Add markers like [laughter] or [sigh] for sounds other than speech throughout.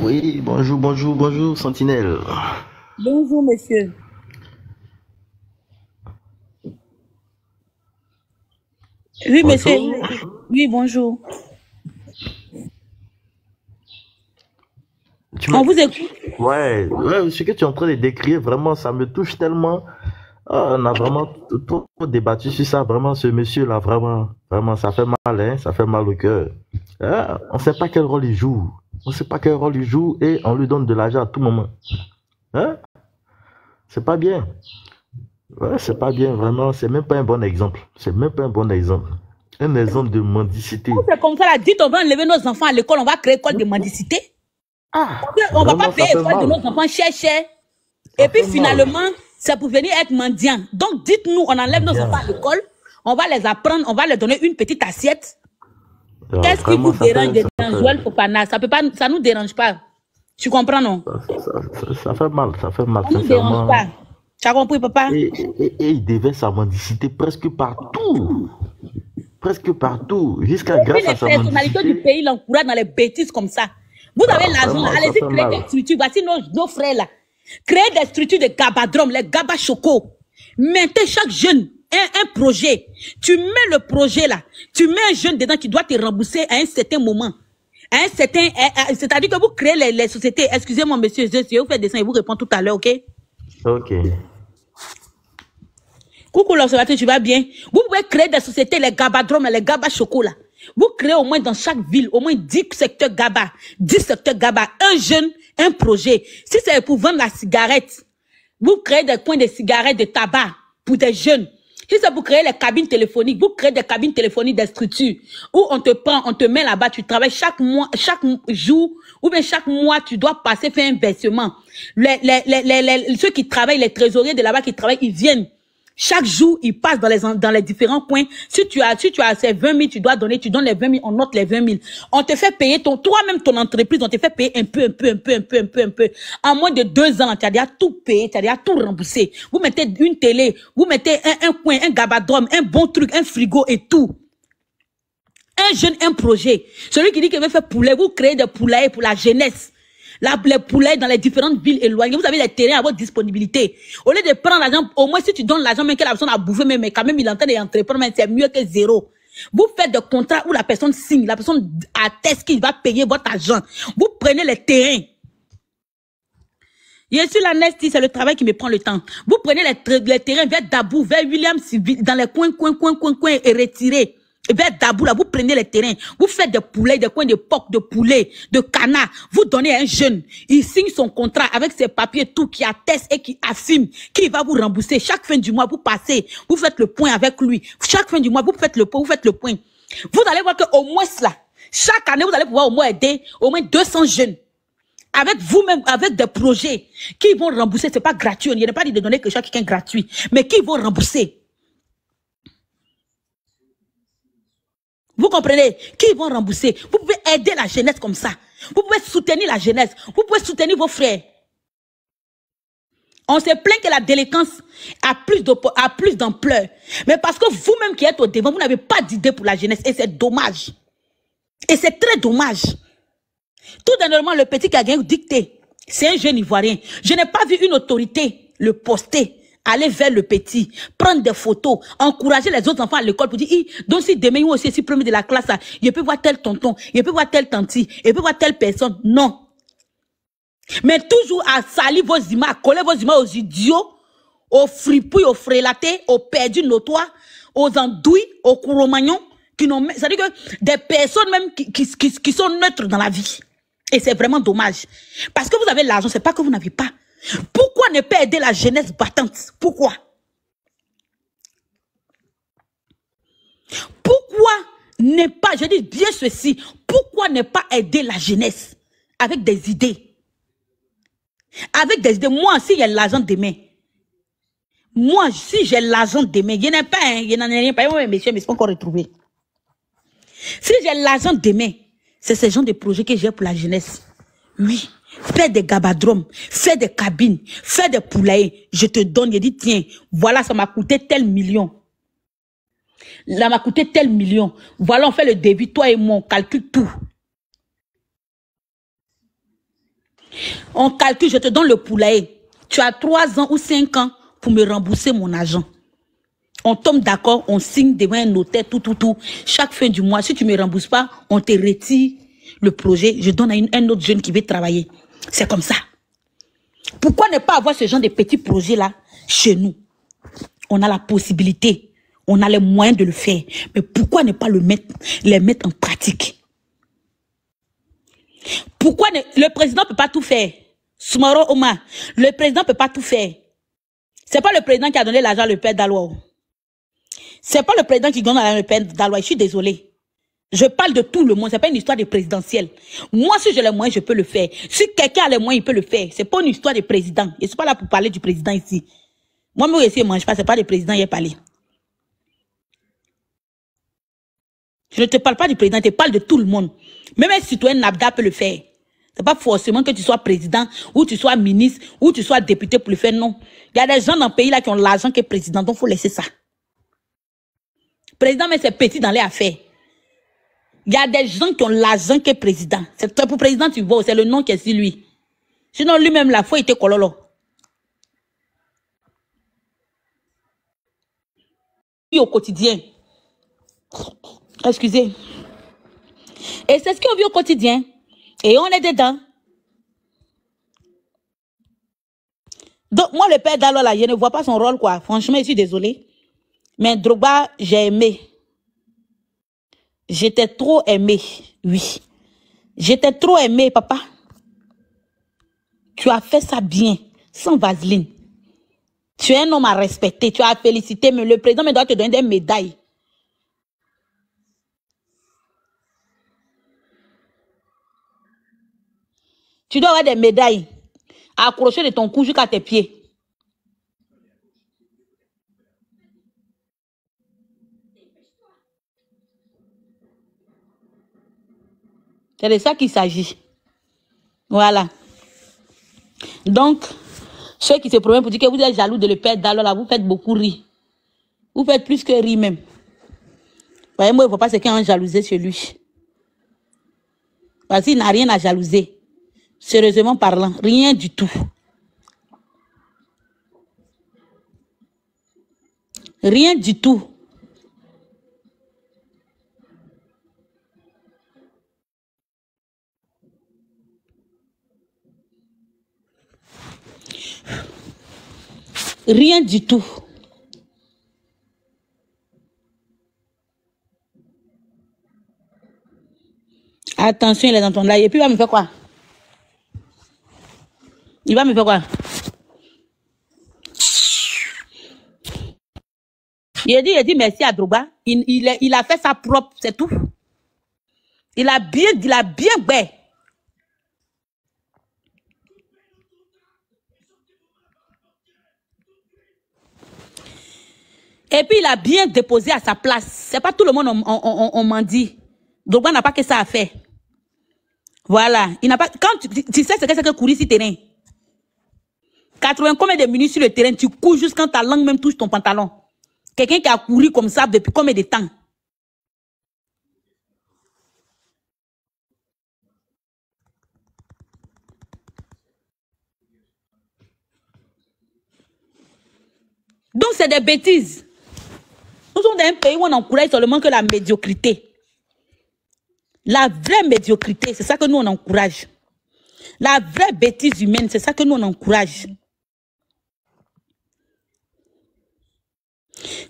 Oui, bonjour, bonjour, bonjour, Sentinelle. Bonjour, monsieur. Oui, monsieur. Oui, bonjour. Tu On vous écoute. Ouais, ouais, ce que tu es en train de décrire, vraiment, ça me touche tellement. Ah, on a vraiment trop débattu sur ça. Vraiment, ce monsieur-là, vraiment, vraiment, ça fait mal, hein, ça fait mal au cœur. Ah, on ne sait pas quel rôle il joue. On ne sait pas quel rôle il joue et on lui donne de l'argent à tout moment. Hein? C'est pas bien. c'est pas bien, vraiment. C'est même pas un bon exemple. C'est même pas un bon exemple. Un exemple de mendicité. C'est comme ça, là, dites, on va enlever nos enfants à l'école, on va créer école de mendicité. Ah, on ne va pas payer l'école de nos enfants cher, et puis finalement, c'est pour venir être mendiant. Donc dites-nous, on enlève nos enfants à l'école, on va les apprendre, on va leur donner une petite assiette. Qu'est-ce qui vous dérange dans Joël Fofana Ça peut pas, ça nous dérange pas. Tu comprends, non ça, fait mal, ça fait mal. Ça nous dérange pas. Tu as compris, papa et, et, il devait sa presque partout. Presque partout. Jusqu'à grâce à sa mendicité. Les du pays l'encourage dans les bêtises comme ça. Vous avez ah, l'argent, allez-y, créer YouTube. Voici nos frères là. Créer des structures de gabadrome, les gabachocos. Mettez chaque jeune un, projet. Tu mets le projet là. Tu mets un jeune dedans qui doit te rembourser à un certain moment. un certain c'est-à-dire que vous créez les, sociétés. Excusez-moi, monsieur, je, vais vous faire dessin et vous répondre tout à l'heure, ok? Ok. Coucou l'observateur, tu vas bien. Vous pouvez créer des sociétés, les gabadromes, les gabas là vous créez au moins dans chaque ville, au moins 10 secteurs GABA. 10 secteurs GABA. Un jeune, un projet. Si c'est pour vendre la cigarette, vous créez des points de cigarettes, de tabac pour des jeunes. Si c'est pour créer les cabines téléphoniques, vous créez des cabines téléphoniques des structures où on te prend, on te met là-bas, tu travailles chaque mois, chaque jour ou bien chaque mois, tu dois passer faire un versement. Les, les, les, les ceux qui travaillent, les trésoriers de là-bas qui travaillent, ils viennent. Chaque jour, il passe dans les, dans les différents coins. Si tu as, si tu as ces 20 000, tu dois donner, tu donnes les 20 000, on note les 20 000. On te fait payer ton, toi-même ton entreprise, on te fait payer un peu, un peu, un peu, un peu, un peu, un peu. En moins de deux ans, tu as déjà tout payé, tu as déjà tout remboursé. Vous mettez une télé, vous mettez un, un coin, un gabadrome, un bon truc, un frigo et tout. Un jeune, un projet. Celui qui dit qu'il veut faire poulet, vous créez des poulaillers pour la jeunesse la, les poulets dans les différentes villes éloignées. Vous avez les terrains à votre disponibilité. Au lieu de prendre l'argent, au moins si tu donnes l'argent, même que la personne a bouffé, mais quand même il est en train d'entreprendre, c'est mieux que zéro. Vous faites des contrats où la personne signe, la personne atteste qu'il va payer votre argent. Vous prenez les terrains. Je suis la c'est le travail qui me prend le temps. Vous prenez les, les terrains vers Dabou, vers William dans les coins, coins, coins, coins, coins, et retirez. Eh bien, Daboula, vous prenez les terrains, vous faites des poulets, des coins de porc, de poulet, de canard, vous donnez à un jeune, il signe son contrat avec ses papiers, tout, qui atteste et qui affirme qu'il va vous rembourser. Chaque fin du mois, vous passez, vous faites le point avec lui. Chaque fin du mois, vous faites le point, vous faites le point. Vous allez voir qu'au moins cela, chaque année, vous allez pouvoir au moins aider au moins 200 jeunes avec vous-même, avec des projets qui vont rembourser. C'est pas gratuit. On a pas dit de donner que est gratuit, mais qui vont rembourser. Vous comprenez Qui vont rembourser Vous pouvez aider la jeunesse comme ça. Vous pouvez soutenir la jeunesse. Vous pouvez soutenir vos frères. On se plaint que la délinquance a plus d'ampleur. Mais parce que vous-même qui êtes au devant, vous n'avez pas d'idée pour la jeunesse. Et c'est dommage. Et c'est très dommage. Tout dernièrement, le petit qui a gagné dicté, eh, c'est un jeune Ivoirien. Je n'ai pas vu une autorité le poster aller vers le petit, prendre des photos, encourager les autres enfants à l'école pour dire, donc si demain, moi aussi, si premier de la classe, là, je peux voir tel tonton, je peux voir tel tanti, je peux voir telle personne. Non. Mais toujours à salir vos images, à coller vos images aux idiots, aux fripouilles, aux frélatés, aux perdus notoires, aux andouilles, aux couromagnons, qui n'ont, c'est-à-dire que des personnes même qui, qui, qui, qui sont neutres dans la vie. Et c'est vraiment dommage. Parce que vous avez l'argent, c'est pas que vous n'avez pas. Pourquoi ne pas aider la jeunesse battante Pourquoi Pourquoi ne pas, je dis bien ceci, pourquoi ne pas aider la jeunesse avec des idées Avec des idées, moi aussi j'ai l'argent mains. Moi, aussi, j'ai l'argent demain, mains. Il pas, il n'y en a rien pas, oui, messieurs, mais je ne pas encore retrouvé. Si j'ai l'argent mains, hein, c'est ce genre de projet que j'ai pour la jeunesse. Oui. Fais des gabadromes, fais des cabines, fais des poulaillers. Je te donne, il dis, tiens, voilà, ça m'a coûté tel million. Ça m'a coûté tel million. Voilà, on fait le débit, toi et moi, on calcule tout. On calcule, je te donne le poulailler. Tu as trois ans ou cinq ans pour me rembourser mon argent. On tombe d'accord, on signe devant un notaire, tout, tout, tout. Chaque fin du mois, si tu ne me rembourses pas, on te retire le projet. Je donne à un autre jeune qui veut travailler. C'est comme ça. Pourquoi ne pas avoir ce genre de petits projets-là chez nous On a la possibilité, on a les moyens de le faire. Mais pourquoi ne pas le mettre, les mettre en pratique Pourquoi le président ne peut pas tout faire Soumaro le président ne peut pas tout faire. C'est pas le président qui a donné l'argent à le père Ce C'est pas le président qui donne l'argent à le père d'Aloua. Je suis désolée. Je parle de tout le monde. ce n'est pas une histoire de présidentielle. Moi, si j'ai les moyens, je peux le faire. Si quelqu'un a les moyens, il peut le faire. C'est pas une histoire de président. Je suis pas là pour parler du président ici. Moi, moi, ici, je mange pas. C'est pas le président, il a parlé. Je ne te parle pas du président, je te parle de tout le monde. Même un citoyen Nabda peut le faire. Ce n'est pas forcément que tu sois président, ou tu sois ministre, ou tu sois député pour le faire, non. Il y a des gens dans le pays là qui ont l'argent qui est président, donc il faut laisser ça. Président, mais c'est petit dans les affaires. Il y a des gens qui ont l'argent qui est président. C'est toi pour président, tu vois, c'est le nom qui est sur lui. Sinon, lui-même, la foi, il était cololo. au quotidien. Excusez. Et c'est ce qu'on vit au quotidien. Et on est dedans. Donc, moi, le père d'Alola, je ne vois pas son rôle, quoi. Franchement, je suis désolé Mais Drogba, j'ai aimé. J'étais trop aimé, oui. J'étais trop aimé, papa. Tu as fait ça bien, sans vaseline. Tu es un homme à respecter, tu as félicité, mais le président me doit te donner des médailles. Tu dois avoir des médailles accrochées de ton cou jusqu'à tes pieds. C'est de ça qu'il s'agit. Voilà. Donc, ceux qui se promènent pour dire que vous êtes jaloux de le père alors là, vous faites beaucoup rire. Vous faites plus que rire même. Voyez, moi, il ne faut pas se en jalouser chez lui. Parce qu'il n'a rien à jalouser. Sérieusement parlant, rien du tout. Rien du tout. Rien du tout. Attention, il est dans ton Et puis, il va me faire quoi Il va me faire quoi Il a dit, il dit merci à Droba. Il, il, a fait sa propre, c'est tout. Il a bien, il a bien, Et puis, il a bien déposé à sa place. C'est pas tout le monde, on, m'en dit. Drogba n'a pas que ça à faire. Voilà. Il n'a pas, quand tu, sais ce que c'est que courir sur le terrain. 80 combien de minutes sur le terrain, tu cours jusqu'à ta langue même touche ton pantalon. Quelqu'un qui a couru comme ça depuis combien de temps? Donc c'est des bêtises. Nous sommes dans un pays où on encourage seulement que la médiocrité. La vraie médiocrité, c'est ça que nous on encourage. La vraie bêtise humaine, c'est ça que nous on encourage.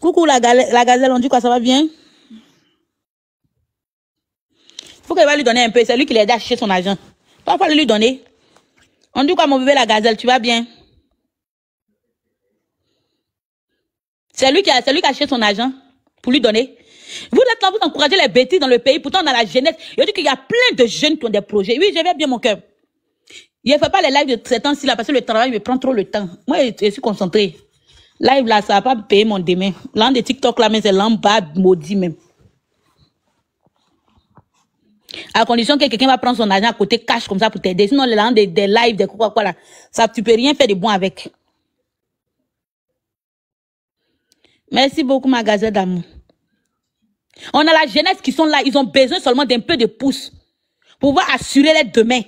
Coucou la, gazelle, on dit quoi, ça va bien? Il Faut qu'elle va lui donner un peu, c'est lui qui l'aide à acheter son argent. Parfois, lui donner. On dit quoi, mon bébé la gazelle, tu vas bien? C'est lui qui a, acheté son argent pour lui donner. Vous êtes là, vous encouragez les bêtises dans le pays. Pourtant, on a la jeunesse, il dit qu'il y a plein de jeunes qui ont des projets. Oui, je vais bien mon cœur. Il ne fait pas les lives de 7 temps-ci là parce que le travail me prend trop le temps. Moi, je, suis concentré Live là, ça va pas payer mon demain. L'an des TikTok là, mais c'est l'an bas maudit même. À condition que quelqu'un va prendre son argent à côté cash comme ça pour t'aider. Sinon, l'an des, des lives, des quoi, quoi là, ça, tu peux rien faire de bon avec. Merci beaucoup, magasin d'amour. On a la jeunesse qui sont là. Ils ont besoin seulement d'un peu de pouce pour pouvoir assurer les demain.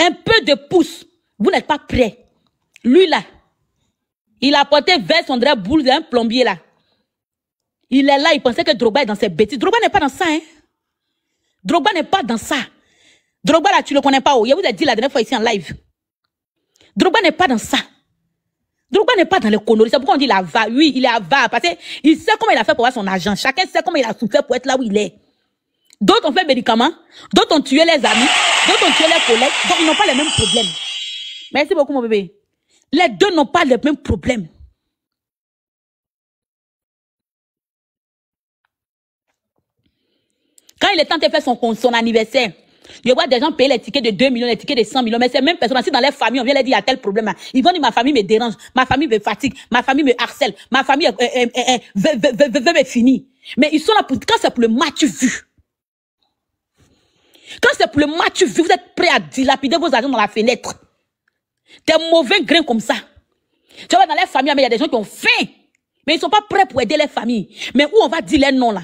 Un peu de pouce. Vous n'êtes pas prêts. Lui, là, il a porté vers son drap boule d'un plombier, là. Il est là, il pensait que Drogba est dans ses bêtises. Drogba n'est pas dans ça, hein. Drogba n'est pas dans ça. Drogba, là, tu le connais pas. Oh. Il vous a dit la dernière fois ici en live. Drogba n'est pas dans ça. Drogba n'est pas dans les conneries. C'est pourquoi on dit la va, Oui, il est va, Parce qu'il sait comment il a fait pour avoir son argent. Chacun sait comment il a souffert pour être là où il est. D'autres ont fait médicaments. D'autres ont tué les amis. D'autres ont tué les collègues. Donc, ils n'ont pas les mêmes problèmes. Merci beaucoup, mon bébé. Les deux n'ont pas les mêmes problèmes. Quand il est temps de faire son anniversaire, je vois des gens payer les tickets de 2 millions, les tickets de 100 millions, mais c'est même personne. Si dans les familles, on vient leur dire, il y a tel problème, là. Hein, ils vont dire, ma famille me dérange, ma famille me fatigue, ma famille me harcèle, ma famille euh, euh, euh, euh veut, veut, veut, me finir. Mais ils sont là pour, quand c'est pour le match vu. Quand c'est pour le match vu, vous êtes prêts à dilapider vos agents dans la fenêtre. Des mauvais grain comme ça. Tu vois, dans les familles, il y a des gens qui ont faim. Mais ils sont pas prêts pour aider les familles. Mais où on va dire les noms, là?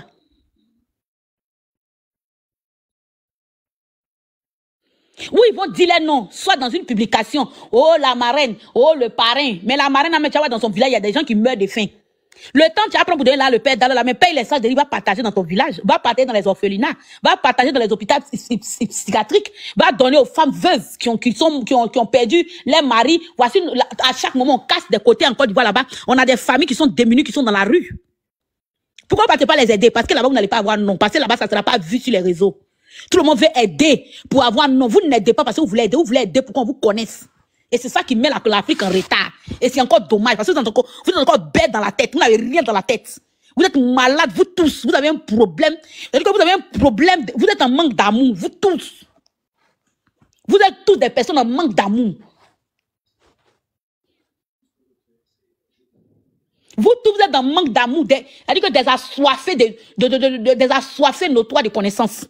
Oui, ils vont dire les noms, soit dans une publication. Oh, la marraine, oh, le parrain. Mais la marraine vois, dans son village, il y a des gens qui meurent de faim. Le temps tu apprends pour donner là le père mais paye les sages de va partager dans ton village, va partager dans les orphelinats, va partager dans les hôpitaux psychiatriques, va donner aux femmes veuves qui ont, qui sont, qui ont, qui ont perdu leurs maris. Voici, à chaque moment, on casse des côtés encore, tu d'Ivoire là-bas. On a des familles qui sont démunies, qui sont dans la rue. Pourquoi ne pas les aider? Parce que là-bas, vous n'allez pas avoir non. Parce que là-bas, ça ne sera pas vu sur les réseaux. Tout le monde veut aider pour avoir... Non, vous n'aidez pas parce que vous voulez aider, vous voulez aider pour qu'on vous connaisse. Et c'est ça qui met l'Afrique en retard. Et c'est encore dommage parce que vous êtes encore, vous bête dans la tête. Vous n'avez rien dans la tête. Vous êtes malades, vous tous. Vous avez un problème. Que vous avez un problème. Vous êtes en manque d'amour, vous tous. Vous êtes tous des personnes en manque d'amour. Vous tous, vous êtes en manque d'amour. C'est-à-dire que des assoiffés, de, de, de, des assoiffés notoires de connaissances.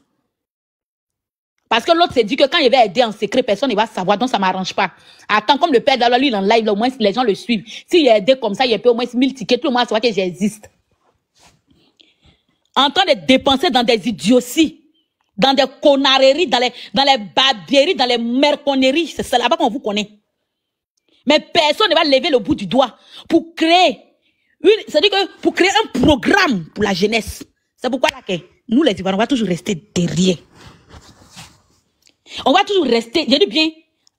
Parce que l'autre s'est dit que quand il va aider en secret, personne ne va savoir, donc ça ne m'arrange pas. Attends, comme le père d'Allah, lui, il en live, au moins les gens le suivent. S'il est aidé comme ça, il peut au moins 1000 tickets, tout le monde savoir que j'existe. En train de dépenser dans des idioties, dans des conneries, dans les, dans les babieries, dans les merconneries, c'est là-bas qu'on vous connaît. Mais personne ne va lever le bout du doigt pour créer une, c'est-à-dire que pour créer un programme pour la jeunesse. C'est pourquoi là que nous, les Ivoiriens, on va toujours rester derrière. On va toujours rester, j'ai dit bien,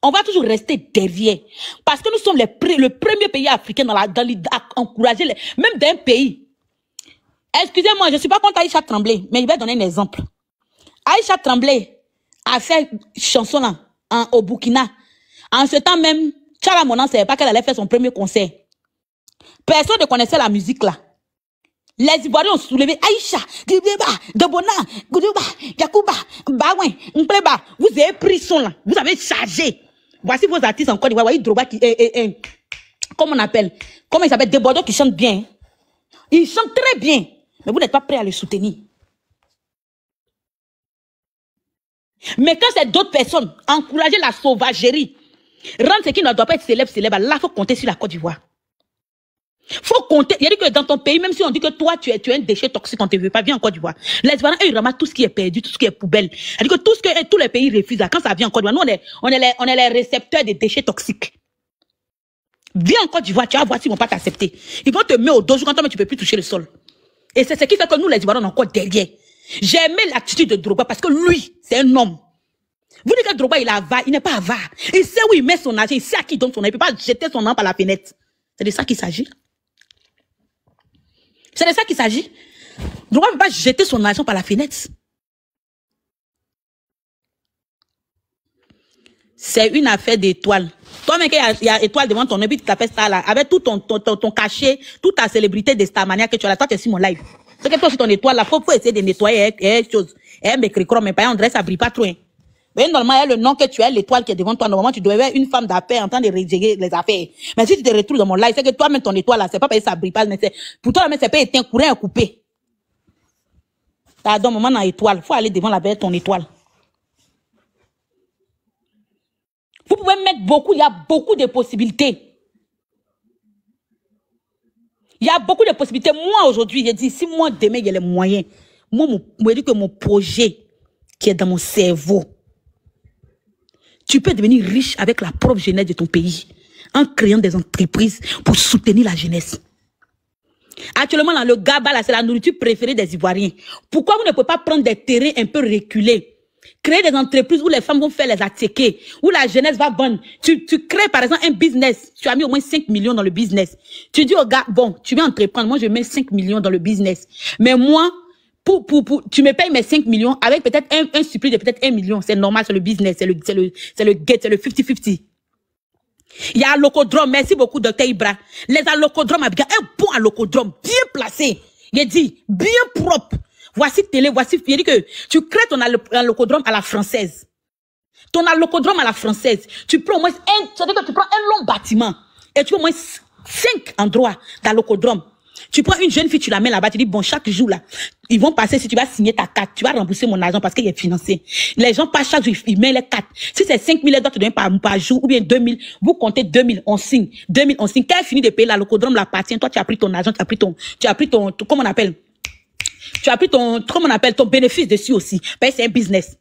on va toujours rester derrière. Parce que nous sommes les, le premier pays africain dans la, dans encourager, même d'un pays. Excusez-moi, je ne suis pas contre Aïcha Tremblay, mais je vais donner un exemple. Aïcha Tremblay a fait chanson là, en, au Burkina. En ce temps même, Tchala Monan ne savait pas qu'elle allait faire son premier concert. Personne ne connaissait la musique là. Les Ivoiriens ont soulevé Aïcha, Gribiba, Debona, Goudouba, Yakuba, Bawen, Mpleba. Vous avez pris son là. Vous avez chargé. Voici vos artistes en Vous voyez Droba qui est, eh, eh, comment on appelle, comment s'appellent Des Debordo qui chantent bien. Ils chantent très bien. Mais vous n'êtes pas prêts à les soutenir. Mais quand c'est d'autres personnes, encourager la sauvagerie. Rendre ce qui ne doit pas être célèbre, célèbre. Là, il faut compter sur la Côte d'Ivoire faut compter. Il y a dit que dans ton pays, même si on dit que toi, tu es, un déchet toxique, on ne te veut pas, viens en Côte d'Ivoire. Les Ivoiriens, ils ramassent tout ce qui est perdu, tout ce qui est poubelle. dit que tout ce que tous les pays refusent, quand ça vient en Côte d'Ivoire, nous, on est, les, on récepteurs des déchets toxiques. Viens en Côte d'Ivoire, tu vas voir s'ils vont pas t'accepter. Ils vont te mettre au dos quand toi, mais tu peux plus toucher le sol. Et c'est ce qui fait que nous, les Ivoiriens, on est encore derrière. J'aime l'attitude de Drogba parce que lui, c'est un homme. Vous dites que Drogba, il est il n'est pas avare. Il sait où il met son argent, il sait à qui il donne son argent, il peut pas jeter son argent par la fenêtre. C'est de ça qu'il s'agit. C'est de ça qu'il s'agit. Droit ne pas jeter son argent par la fenêtre. C'est une affaire d'étoile. Toi-même, il y a, étoile devant ton habit, tu t'appelles ça là, avec tout ton, ton, ton, cachet, toute ta célébrité de cette manière que tu as là, toi, tu es sur mon live. C'est que toi, c'est ton étoile là, faut, faut essayer de nettoyer, les hein, hein, choses. Eh, hein, mais cricrom, mais pas, on dresse, ça brille pas trop, hein normalement, il y a le nom que tu as, l'étoile qui est devant toi. Normalement, tu dois être une femme d'affaires en train de régler les affaires. Mais si tu te retrouves dans mon live, c'est que toi-même, ton étoile, là, c'est pas parce que ça brille pas, mais c'est, pour toi, même c'est pas éteint, courant coupé couper. Pardon, moment dans l'étoile. Faut aller devant la belle, ton étoile. Vous pouvez mettre beaucoup, il y a beaucoup de possibilités. Il y a beaucoup de possibilités. Moi, aujourd'hui, j'ai dit, si moi, demain, il y a les moyens, moi, je me dis que mon projet qui est dans mon cerveau, tu peux devenir riche avec la propre jeunesse de ton pays en créant des entreprises pour soutenir la jeunesse. Actuellement, dans le Gaba, c'est la nourriture préférée des Ivoiriens. Pourquoi vous ne pouvez pas prendre des terrains un peu reculés Créer des entreprises où les femmes vont faire les attaquer, où la jeunesse va bonne. Tu, tu crées, par exemple, un business. Tu as mis au moins 5 millions dans le business. Tu dis au gars, bon, tu veux entreprendre. Moi, je mets 5 millions dans le business. Mais moi, tu me payes mes 5 millions avec peut-être un, un de peut-être 1 million. C'est normal, c'est le business, c'est le, get, c'est le 50-50. Il y a un locodrome, merci beaucoup, docteur Ibra. Les a un bon allocodrome, bien placé. Il dit, bien propre. Voici télé, voici, il dit que tu crées ton allocodrome à la française. Ton locodrome à la française. Tu prends au moins un, tu prends un long bâtiment et tu as au moins 5 endroits dans locodrome. Tu prends une jeune fille, tu la mets là-bas, tu dis, bon, chaque jour, là, ils vont passer, si tu vas signer ta carte, tu vas rembourser mon argent parce qu'il est financé. Les gens passent chaque jour, ils mettent les cartes. Si c'est 5 000, ils doivent te donner par, par jour, ou bien 2 000, vous comptez 2 000, on signe. 2 000, on signe. Quand il finit de payer, la locodrome l'appartient, toi, tu as pris ton argent, tu as pris ton, tu as pris ton, comment on appelle? Tu as pris ton, comment on appelle, ton bénéfice dessus aussi. Parce ben, c'est un business.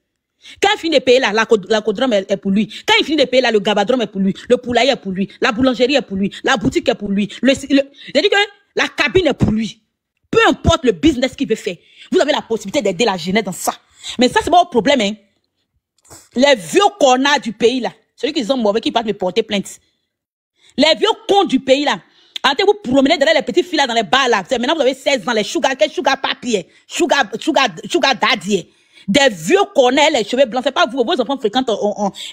Quand il finit de payer là, la, la codrome est, pour lui. Quand il finit de payer là, le gabadrome est pour lui. Le poulailler est pour lui. La boulangerie est pour lui. La boutique est pour lui. le, que la cabine est pour lui. Peu importe le business qu'il veut faire. Vous avez la possibilité d'aider la jeunesse dans ça. Mais ça, c'est pas au problème, hein. Les vieux connards du pays, là. Celui qui sont mauvais, qui partent me porter plainte. Les vieux cons du pays, là. Arrêtez vous promener derrière les petits filles, dans les bars, là. Maintenant, vous avez 16 ans, les sugar, quel sugar papier, sugar, sugar, sugar daddy. Hein. Des vieux connards, les cheveux blancs. C'est pas vous, vos enfants fréquentent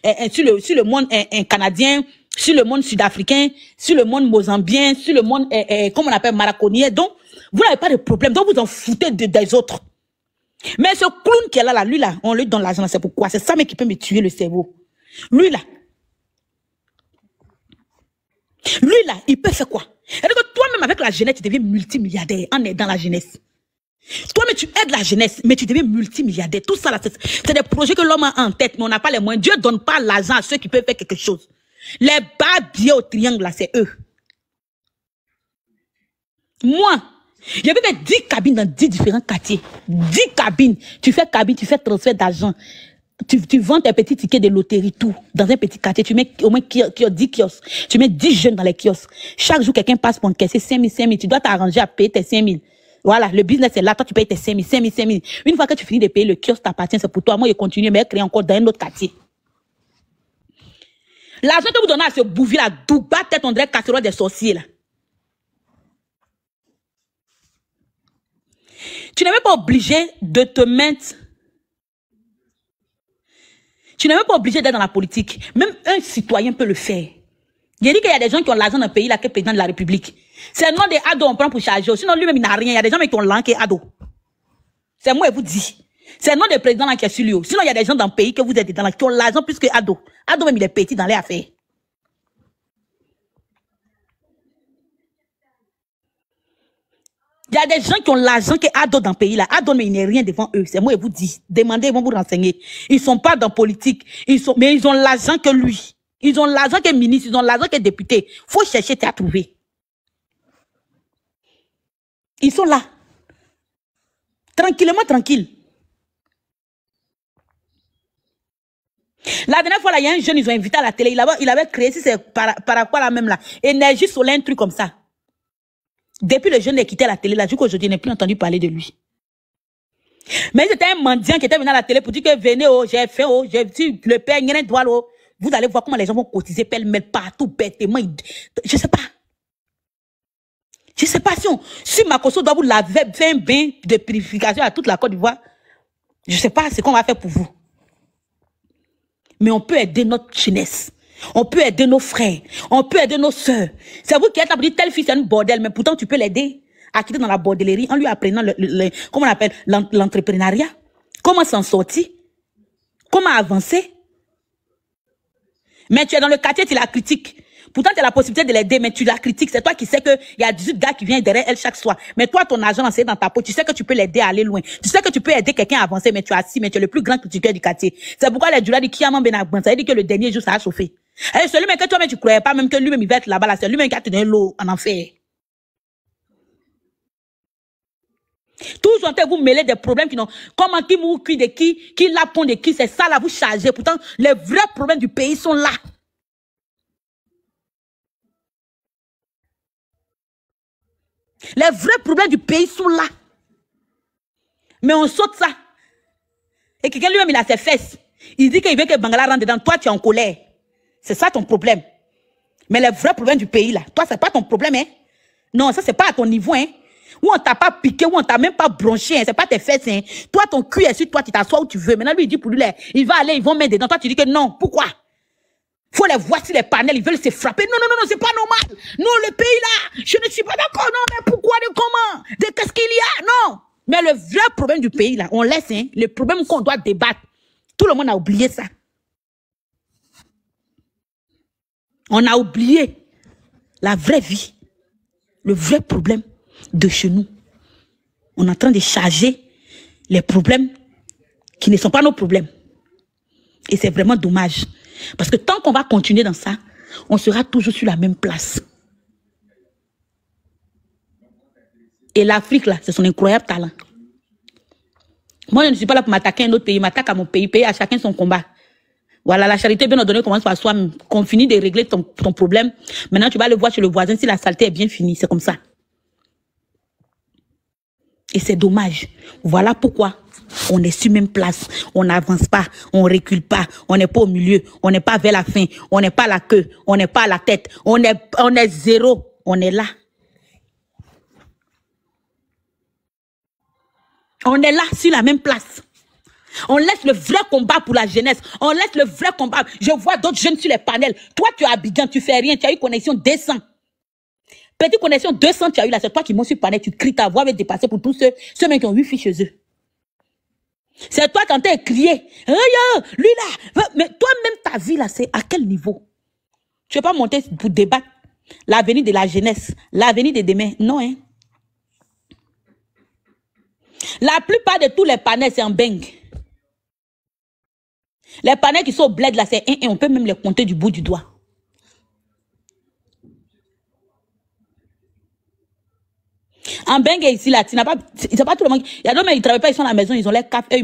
eh, eh, sur, le, monde un eh, canadien, sur le monde sud-africain, sur le monde mozambien, sur le monde, eh, eh, comme on appelle, maraconnier. Donc, vous n'avez pas de problème. Donc, vous en foutez des autres. Mais ce clown qui est là, là lui, là, on lui donne l'argent. C'est pourquoi C'est ça, mais qui peut me tuer le cerveau. Lui, là. Lui, là, il peut faire quoi Et que toi-même, avec la jeunesse, tu deviens multimilliardaire en aidant la jeunesse. Toi-même, tu aides la jeunesse, mais tu deviens multimilliardaire. Tout ça, là, c'est des projets que l'homme a en tête, mais on n'a pas les moyens. Dieu ne donne pas l'argent à ceux qui peuvent faire quelque chose. Les barbiers au triangle, là, c'est eux. Moi, je vais mettre 10 cabines dans 10 différents quartiers. 10 cabines. Tu fais cabine, tu fais transfert d'argent. Tu, vends tes petits tickets de loterie, tout, dans un petit quartier. Tu mets au moins 10 kiosques. Tu mets 10 jeunes dans les kiosques. Chaque jour, quelqu'un passe pour encaisser 5 000, 5 000. Tu dois t'arranger à payer tes 5 000. Voilà, le business est là, toi tu payes tes 5 000, 5 000, 5 000. Une fois que tu finis de payer le kiosque, t'appartient, c'est pour toi. Moi, je continue, mais je crée encore dans un autre quartier. L'argent que vous donnez à ce bouvier là, Douba tête André casserole des sorciers là. Tu n'es même pas obligé de te mettre. Tu n'es même pas obligé d'être dans la politique. Même un citoyen peut le faire. Il dit qu'il y a des gens qui ont l'argent d'un pays là que président de la République. C'est le nom des ados qu'on prend pour charger. Sinon lui-même il n'a rien. Il y a des gens qui ont l'argent qui est ado. C'est moi qui vous dis. C'est non des présidents qui est sur lui. Sinon, il y a des gens dans le pays que vous êtes dans la, qui ont l'argent plus que Ado. Ado même, il est petit dans les affaires. Il y a des gens qui ont l'argent que Ado dans le pays là. Ado, mais il n'est rien devant eux. C'est moi qui vous dis. Demandez, ils vont vous renseigner. Ils sont pas dans politique. Ils sont, mais ils ont l'argent que lui. Ils ont l'argent que ministre. Ils ont l'argent que député. Faut chercher, à trouver. Ils sont là. Tranquillement, tranquille. La dernière fois, là, il y a un jeune, ils ont invité à la télé. Il avait, il avait créé, si c'est par, quoi là même là, énergie solaire, un truc comme ça. Depuis le jeune a quitté la télé, là, aujourd'hui, je n'ai plus entendu parler de lui. Mais c'était un mendiant qui était venu à la télé pour dire que venez, oh, j'ai fait, oh, j'ai le père, il y a un doigt, oh. Vous allez voir comment les gens vont cotiser pêle-mêle partout, bêtement. Je sais pas. Je sais pas si, on, si doit vous laver 20 bains de purification à toute la Côte d'Ivoire. Je sais pas ce qu'on va faire pour vous mais on peut aider notre jeunesse. On peut aider nos frères. On peut aider nos sœurs. C'est vous qui êtes dire, tel fils, c'est un bordel, mais pourtant tu peux l'aider à quitter dans la bordellerie en lui apprenant comment on appelle l'entrepreneuriat. Comment s'en sortir? Comment avancer? Mais tu es dans le quartier, tu la critiques. Pourtant, tu as la possibilité de l'aider, mais tu la critiques. C'est toi qui sais qu'il y a 18 gars qui viennent derrière elle chaque soir. Mais toi, ton argent, c'est dans ta peau. Tu sais que tu peux l'aider à aller loin. Tu sais que tu peux aider quelqu'un à avancer, mais tu as assis, mais tu es le plus grand critiqueur du quartier. C'est pourquoi les disent qu'il y a Ça dit que le dernier jour, ça a chauffé. Et eh, c'est lui-même que toi mais tu croyais pas, même que lui-même, il va être là-bas, là. C'est lui-même qui a tenu l'eau en enfer. Tous ont vous mêler des problèmes qui n'ont. Comment qui mou, qui de qui, qui pond de qui, c'est ça là, vous chargez. Pourtant, les vrais problèmes du pays sont là. Les vrais problèmes du pays sont là. Mais on saute ça. Et quelqu'un lui-même, il a ses fesses. Il dit qu'il veut que Bangala rentre dedans. Toi, tu es en colère. C'est ça ton problème. Mais les vrais problèmes du pays, là, toi, c'est pas ton problème, hein. Non, ça, c'est pas à ton niveau, hein. Ou on t'a pas piqué, ou on t'a même pas bronché, hein. C'est pas tes fesses, hein. Toi, ton cul est sur toi, tu t'assois où tu veux. Maintenant, lui, il dit pour lui, là, il va aller, ils vont mettre dedans. Toi, tu dis que non. Pourquoi? faut les voir si les panels, ils veulent se frapper. Non, non, non, non c'est pas normal. Non, le pays là, je ne suis pas d'accord. Non, mais pourquoi, de comment, de qu'est-ce qu'il y a Non. Mais le vrai problème du pays là, on laisse, hein, le problème qu'on doit débattre. Tout le monde a oublié ça. On a oublié la vraie vie, le vrai problème de chez nous. On est en train de charger les problèmes qui ne sont pas nos problèmes. Et c'est vraiment dommage. Parce que tant qu'on va continuer dans ça, on sera toujours sur la même place. Et l'Afrique, là, c'est son incroyable talent. Moi, je ne suis pas là pour m'attaquer à un autre pays. M'attaque à mon pays. Payer à chacun son combat. Voilà, la charité bien ordonnée commence par soi-même. Qu'on finit de régler ton, ton problème. Maintenant, tu vas le voir chez le voisin si la saleté est bien finie. C'est comme ça. Et c'est dommage. Voilà pourquoi on est sur même place. On n'avance pas, on recule pas, on n'est pas au milieu, on n'est pas vers la fin, on n'est pas à la queue, on n'est pas à la tête, on est, on est zéro, on est là. On est là sur la même place. On laisse le vrai combat pour la jeunesse. On laisse le vrai combat. Je vois d'autres jeunes sur les panels. Toi, tu es Abidjan, tu fais rien, tu as eu connexion descends. Petite connexion, 200, tu as eu là, c'est toi qui m'as su paner. tu cries, ta voix va dépassée pour tous ceux, ceux qui ont huit filles chez eux. C'est toi quand t'es crié, regarde, lui là, mais toi-même ta vie là, c'est à quel niveau Tu ne pas monter pour débattre l'avenir de la jeunesse, l'avenir de demain, non hein La plupart de tous les panais, c'est en bang. Les panais qui sont au bled là, c'est un, et on peut même les compter du bout du doigt. En Bengue, ici, là, tu n'as pas, ils pas tout le monde. Il y a d'autres, mais ils travaillent pas, ils sont à la maison, ils ont leur café, eux, Eux,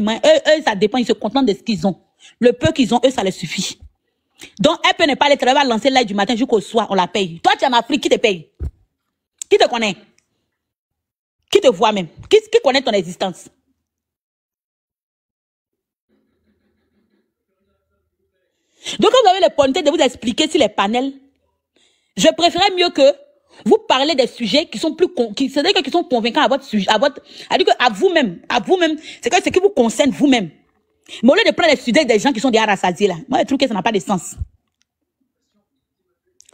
eux, ça dépend, ils se contentent de ce qu'ils ont. Le peu qu'ils ont, eux, ça les suffit. Donc, elle peut ne pas aller travailler, lancer l'aide du matin jusqu'au soir, on la paye. Toi, tu es en Afrique, qui te paye? Qui te connaît? Qui te voit même? Qui, qui connaît ton existence? Donc, quand vous avez point de vous expliquer sur les panels, je préférais mieux que vous parlez des sujets qui sont plus qui cest qui sont convaincants à votre sujet, à votre à dire que à vous-même, à vous-même, c'est ce qui vous concerne vous-même. Mais au lieu de prendre les sujets des gens qui sont déjà rassasiés là, moi je trouve que ça n'a pas de sens.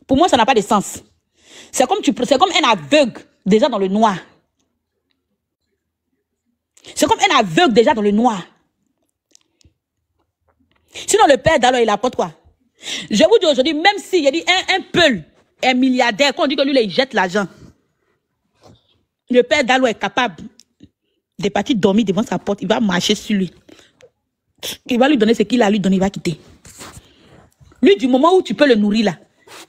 Pour moi, ça n'a pas de sens. C'est comme tu c'est comme un aveugle déjà dans le noir. C'est comme un aveugle déjà dans le noir. Sinon, le père d'alors, il apporte quoi? Je vous dis aujourd'hui, même s'il y a dit un, un peu un milliardaire, quand on dit que lui, il jette l'argent. Le père d'Alo est capable de partir dormir devant sa porte. Il va marcher sur lui. Il va lui donner ce qu'il a lui donné, il va quitter. Lui, du moment où tu peux le nourrir là,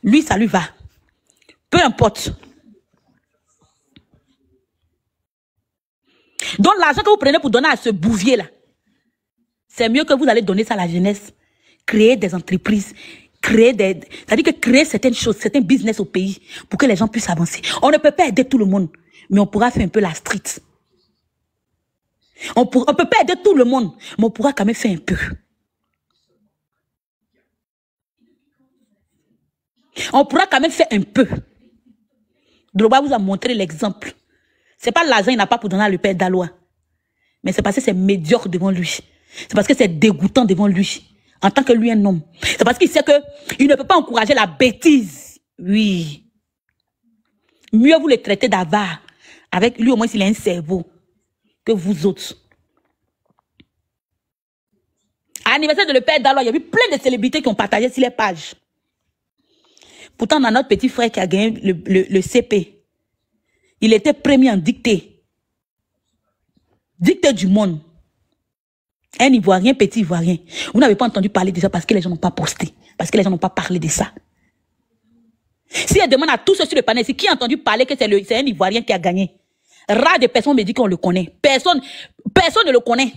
lui, ça lui va. Peu importe. Donc l'argent que vous prenez pour donner à ce bouvier là, c'est mieux que vous allez donner ça à la jeunesse. Créer des entreprises, créer des... C'est-à-dire que créer certaines choses, certains business au pays pour que les gens puissent avancer. On ne peut pas aider tout le monde, mais on pourra faire un peu la street. On ne peut pas aider tout le monde, mais on pourra quand même faire un peu. On pourra quand même faire un peu. Droba vous a montré l'exemple. C'est pas l'argent, il n'a pas pour donner à le père d'Aloa. Mais c'est parce que c'est médiocre devant lui. C'est parce que c'est dégoûtant devant lui en tant que lui un homme. C'est parce qu'il sait que il ne peut pas encourager la bêtise. Oui. Mieux vous le traitez d'avare. Avec lui, au moins, s'il a un cerveau que vous autres. À l'anniversaire de le père d'Aloy, il y a eu plein de célébrités qui ont partagé sur les pages. Pourtant, dans notre petit frère qui a gagné le, CP, il était premier en dictée. Dictée du monde. Un Ivoirien, petit Ivoirien. Vous n'avez pas entendu parler de ça parce que les gens n'ont pas posté. Parce que les gens n'ont pas parlé de ça. Si elle demande à tous ceux sur le panel, c'est qui a entendu parler que c'est un Ivoirien qui a gagné Rare de personnes me dit qu'on le connaît. Personne, personne ne le connaît.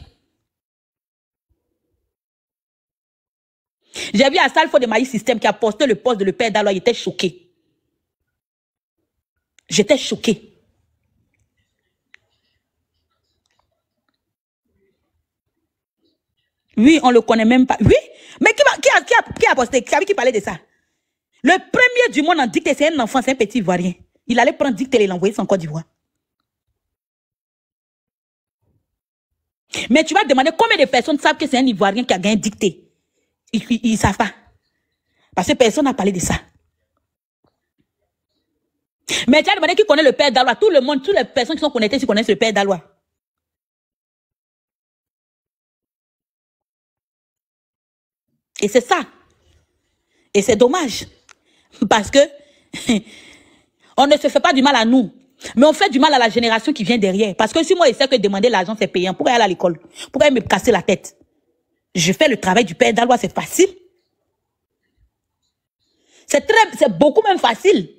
J'ai vu à Salfo de Maïs système qui a posté le poste de le père d'Aloy. il était choqué. J'étais choqué. Oui, on le connaît même pas. Oui, mais qui, a, posté qui a posté Qui, parlait de ça Le premier du monde en dicté, c'est un enfant, c'est un petit Ivoirien. Il allait prendre dictée et l'envoyer sans Côte d'Ivoire. Mais tu vas demander combien de personnes savent que c'est un Ivoirien qui a gagné dictée. Ils ne savent pas. Parce que personne n'a parlé de ça. Mais tu as demandé qui connaît le père d'aloi Tout le monde, toutes les personnes qui sont connectées, qui connaissent le père d'aloi Et c'est ça. Et c'est dommage. Parce que [laughs] on ne se fait pas du mal à nous. Mais on fait du mal à la génération qui vient derrière. Parce que si moi, il sait que demander l'argent, c'est payant. Pourquoi aller à l'école Pourquoi me casser la tête Je fais le travail du père d'aloi, c'est facile. C'est très, c'est beaucoup même facile.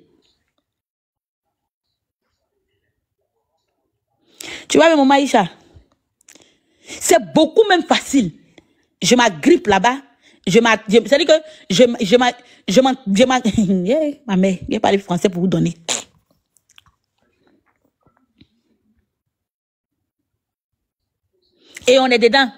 Tu vois, mon maïcha, c'est beaucoup même facile. Je m'agrippe là-bas je m'a cest dire que je je m'a je m'a [laughs] m'a mère, j'ai parlé français pour vous donner. Et on est dedans.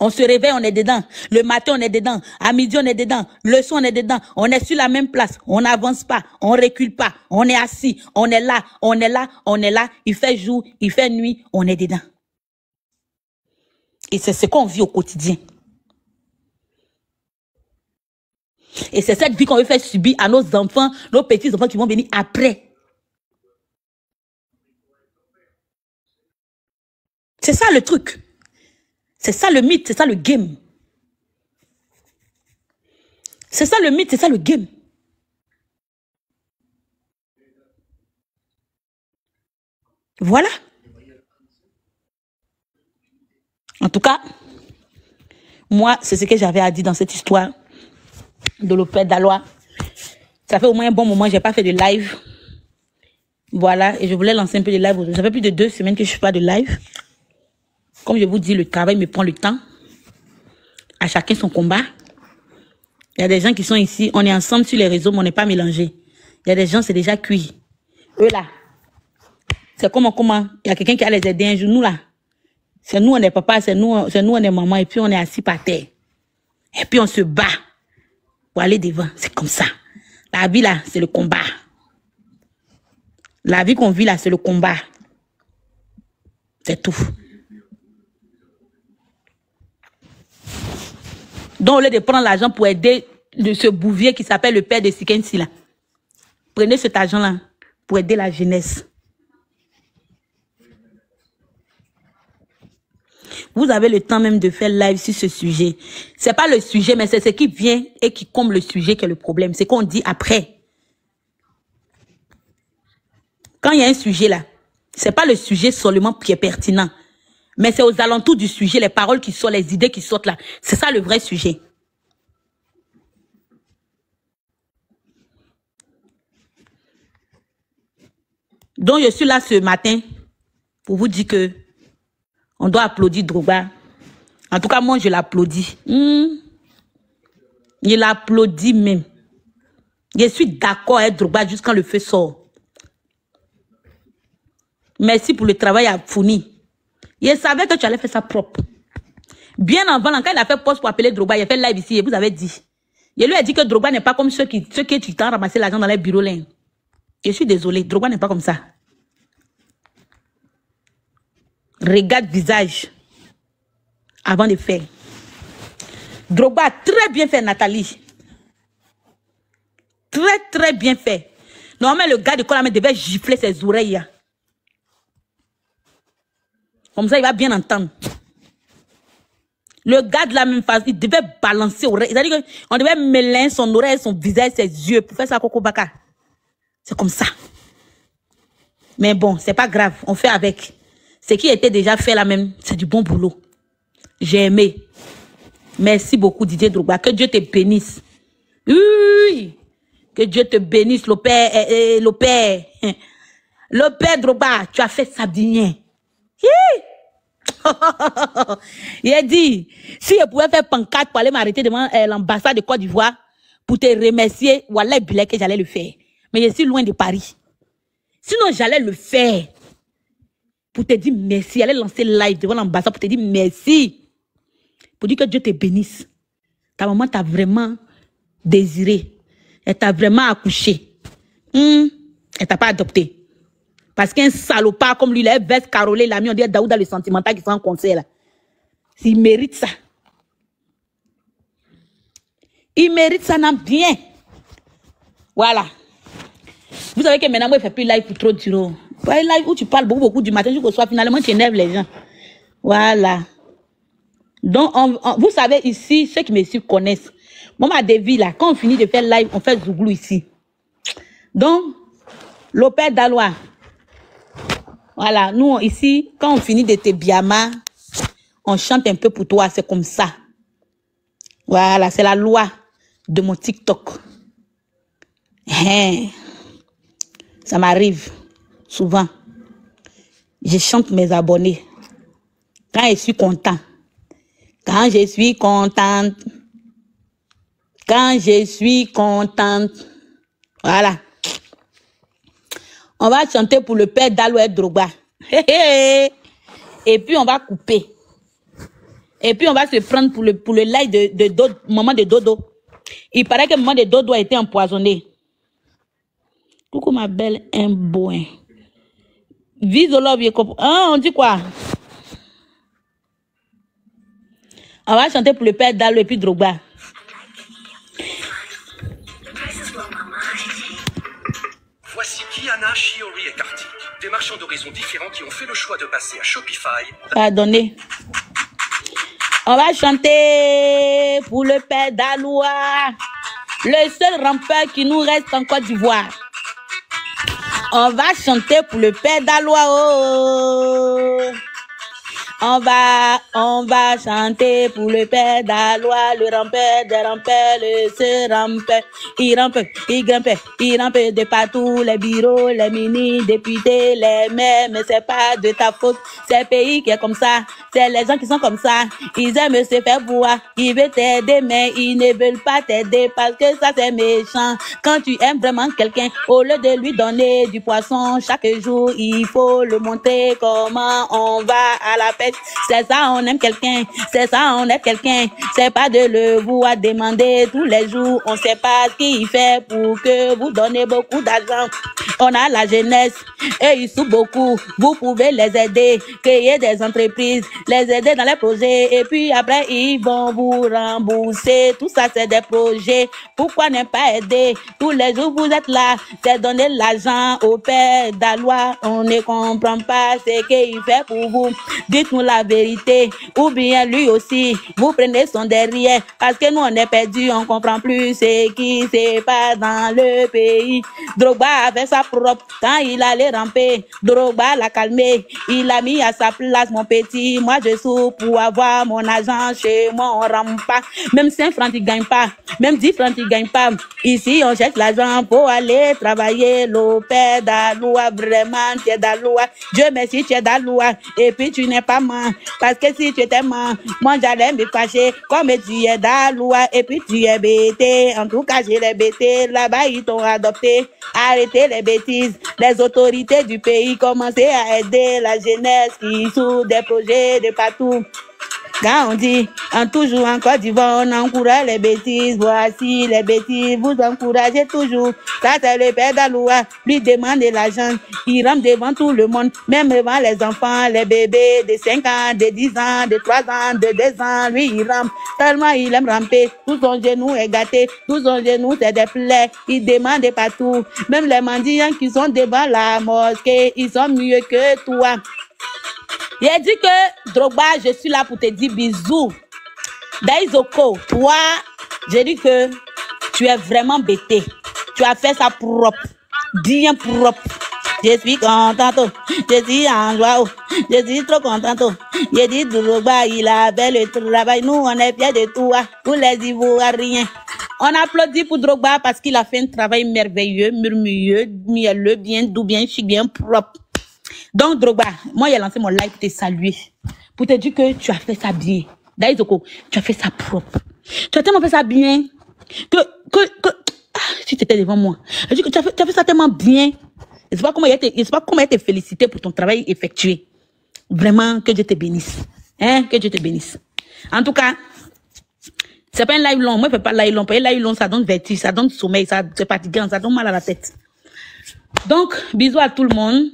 On se réveille, on est dedans. Le matin, on est dedans. À midi, on est dedans. Le soir, on est dedans. On est sur la même place. On n'avance pas. On recule pas. On est assis. On est là. On est là. On est là. Il fait jour. Il fait nuit. On est dedans. Et c'est ce qu'on vit au quotidien. Et c'est cette vie qu'on veut faire subir à nos enfants, nos petits-enfants qui vont venir après. C'est ça le truc. C'est ça le mythe, c'est ça le game. C'est ça le mythe, c'est ça le game. Voilà. En tout cas, moi, c'est ce que j'avais à dire dans cette histoire de l'Opéra d'Alois. Ça fait au moins un bon moment, j'ai pas fait de live. Voilà, et je voulais lancer un peu de live Ça fait plus de deux semaines que je suis pas de live. Comme je vous dis, le travail me prend le temps. À chacun son combat. Il y a des gens qui sont ici, on est ensemble sur les réseaux, mais on n'est pas mélangés. Il y a des gens, c'est déjà cuit. Eux là, c'est comment, comment, il y a quelqu'un qui a les aider un jour, nous là. C'est nous, on est papa, c'est nous, c'est nous, on est maman, et puis on est assis par terre. Et puis on se bat pour aller devant. C'est comme ça. La vie, là, c'est le combat. La vie qu'on vit, là, c'est le combat. C'est tout. Donc, au lieu de prendre l'argent pour aider ce bouvier qui s'appelle le père de Sikensi, prenez cet argent-là pour aider la jeunesse. Vous avez le temps même de faire live sur ce sujet. C'est pas le sujet, mais c'est ce qui vient et qui comble le sujet qui est le problème. C'est qu'on dit après. Quand il y a un sujet là, c'est pas le sujet seulement qui est pertinent, mais c'est aux alentours du sujet, les paroles qui sortent, les idées qui sortent là. C'est ça le vrai sujet. Donc, je suis là ce matin pour vous dire que on doit applaudir Drogba. En tout cas, moi, je l'applaudis. Hmm. Il Je l'applaudis même. Je suis d'accord avec Drogba jusqu'à le feu sort. Merci pour le travail à fourni. Il savait que tu allais faire ça propre. Bien avant, quand il a fait poste pour appeler Drogba, il a fait live ici et vous avez dit. Il lui a dit que Drogba n'est pas comme ceux qui, ceux qui tu t'en l'argent dans les bureaux là. Je suis désolé, Drogba n'est pas comme ça. Regarde visage avant de faire. Drogba a très bien fait, Nathalie. Très, très bien fait. Normalement, le gars de devait gifler ses oreilles. Comme ça, il va bien entendre. Le gars de la même façon il devait balancer oreilles. C'est-à-dire qu'on devait mêler son oreille, son visage, ses yeux pour faire ça à Coco C'est comme ça. Mais bon, c'est pas grave. On fait avec. Ce qui était déjà fait là même, c'est du bon boulot. J'ai aimé. Merci beaucoup Didier Droba. Que Dieu te bénisse. Oui. Que Dieu te bénisse, le père, eh, eh, le père. [laughs] Le père tu as fait sabdinien. Il [laughs] a dit, si je pouvais faire pancarte pour aller m'arrêter devant eh, l'ambassade de Côte d'Ivoire pour te remercier, voilà, que j'allais le faire. Mais je suis loin de Paris. Sinon, j'allais le faire pour te dire merci. Aller lancer live devant l'ambassade pour te dire merci. Pour dire que Dieu te bénisse. Ta maman t'a vraiment désiré. Elle t'a vraiment accouché. Hmm? Elle t'a pas adopté. Parce qu'un salopard comme lui, là, veste carolée, la l'ami, on dit Daouda le sentimental qui s'en conseil là. Il mérite ça. Il mérite ça, non, bien. Voilà. Vous savez que maintenant, moi, je ne fais plus live pour trop durer. Pas live où tu parles beaucoup, beaucoup du matin jusqu'au soir. Finalement, tu énerves les gens. Voilà. Donc, vous savez, ici, ceux qui me suivent connaissent. Moi, ma dévie, là, quand on finit de faire live, on fait zouglou ici. Donc, l'opère d'Alois. Voilà, nous, ici, quand on finit de te biama, on chante un peu pour toi, c'est comme ça. Voilà, c'est la loi de mon TikTok. Hein. Ça m'arrive souvent, je chante mes abonnés. Quand je suis content, quand je suis contente, quand je suis contente, voilà. On va chanter pour le père d'Alouette Drogba. Et puis on va couper. Et puis on va se prendre pour le, pour le live de, de, maman de Dodo. Il paraît que maman de Dodo a été empoisonnée. Coucou ma belle, un boin. Hein, on dit quoi On va chanter pour le père d'Alo et puis Drogba. Voici Kiana Shiori et Kartik, des marchands d'horizons différents qui ont fait le choix de passer à Shopify. Pardonnez. On va chanter pour le père d'Aloua, le seul rampeur qui nous reste en Côte d'Ivoire on va chanter pour le père d'Aloa. On va, on va chanter pour le père d'Alois, le rampeur des rampeurs, le se rampeur. Il rampe, il grimpe, il rampe de partout, les bureaux, les mini-députés, les maires, mais c'est pas de ta faute. C'est le pays qui est comme ça, c'est les gens qui sont comme ça. Ils aiment se faire voir, ils veulent t'aider, mais ils ne veulent pas t'aider parce que ça c'est méchant. Quand tu aimes vraiment quelqu'un, au lieu de lui donner du poisson chaque jour, il faut le monter. comment on va à la paix. C'est ça, on aime quelqu'un. C'est ça, on aime quelqu'un. C'est pas de le vous à demander tous les jours. On sait pas ce qu'il fait pour que vous donnez beaucoup d'argent. On a la jeunesse et ils sont beaucoup. Vous pouvez les aider, créer des entreprises, les aider dans les projets et puis après ils vont vous rembourser. Tout ça c'est des projets. Pourquoi ne pas aider Tous les jours vous êtes là, c'est donner l'argent au père d'aloi On ne comprend pas ce qu'il fait pour vous. Dites-nous la vérité ou bien lui aussi. Vous prenez son derrière parce que nous on est perdu, on comprend plus ce qui se passe dans le pays. Drogba avec sa propre, quand il allait ramper, Drogba l'a calmé, il a mis à sa place mon petit, moi je souffre pour avoir mon agent chez moi, on rampe pas, même 5 francs il gagne pas, même 10 francs il gagne pas, ici on jette l'argent pour aller travailler, père' d'Aloua, vraiment tu es d'Aloua, Dieu merci tu es d'Aloua, et puis tu n'es pas main, parce que si tu étais main, moi j'allais me fâcher, comme tu es d'Aloua, et puis tu es bêté, en tout cas j'ai les bêtés, là-bas ils t'ont adopté, arrêtez les bêtés, les autorités du pays commençaient à aider la jeunesse qui sous des projets de partout. Quand on dit, en toujours encore Côte d'Ivoire, on encourage les bêtises. Voici les bêtises, vous encouragez toujours. Ça, c'est le père d'Aloua, lui demande de l'argent. Il rentre devant tout le monde, même devant les enfants, les bébés de 5 ans, de 10 ans, de 3 ans, de 2 ans. Lui, il rampe. Tellement il aime ramper. Tout son genou est gâté. Tout son genou, c'est des plaies. Il demande partout. Même les mendiants qui sont devant la mosquée, ils sont mieux que toi. Il dit que Drogba, je suis là pour te dire bisous. Daizoko, toi, j'ai dit que tu es vraiment bêté. Tu as fait ça propre, bien propre. Je suis content. je suis en joie, je suis trop contente. J'ai dit Drogba, il a le travail. Nous, on est bien de toi, Tous les rien. On applaudit pour Drogba parce qu'il a fait un travail merveilleux, murmureux, mielleux, bien doux, bien chic, bien propre. Donc, Drogba, moi, j'ai lancé mon live pour te saluer, pour te dire que tu as fait ça bien. D'ailleurs, tu as fait ça propre. Tu as tellement fait ça bien que, que, que ah, si tu étais devant moi, je dis que tu as, fait, tu as fait ça tellement bien. Je ne sais pas comment il te félicité pour ton travail effectué. Vraiment, que Dieu te bénisse. Hein? Que Dieu te bénisse. En tout cas, c'est pas un live long. Moi, je fais pas live long. Parce que live long, ça donne vertige, ça donne sommeil, ça c'est fatigant, ça donne mal à la tête. Donc, bisous à tout le monde.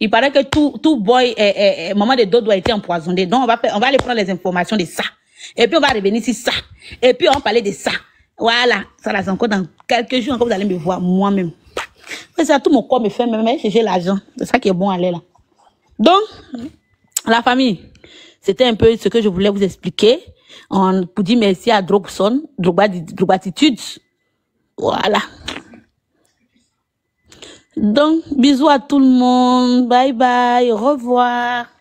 Il paraît que tout, boy, eh, eh, maman de dos doit être empoisonné. Donc, on va, on va aller prendre les informations de ça. Et puis, on va revenir sur ça. Et puis, on va parler de ça. Voilà. Ça, là, c'est encore dans quelques jours, encore, vous allez me voir moi-même. ça, tout mon corps me fait même j'ai l'argent. C'est ça qui est bon à aller là. Donc, la famille, c'était un peu ce que je voulais vous expliquer. On, pour dire merci à Drogson, Drogatitude. Voilà. Donc, bisous à tout le monde. Bye bye. Au revoir.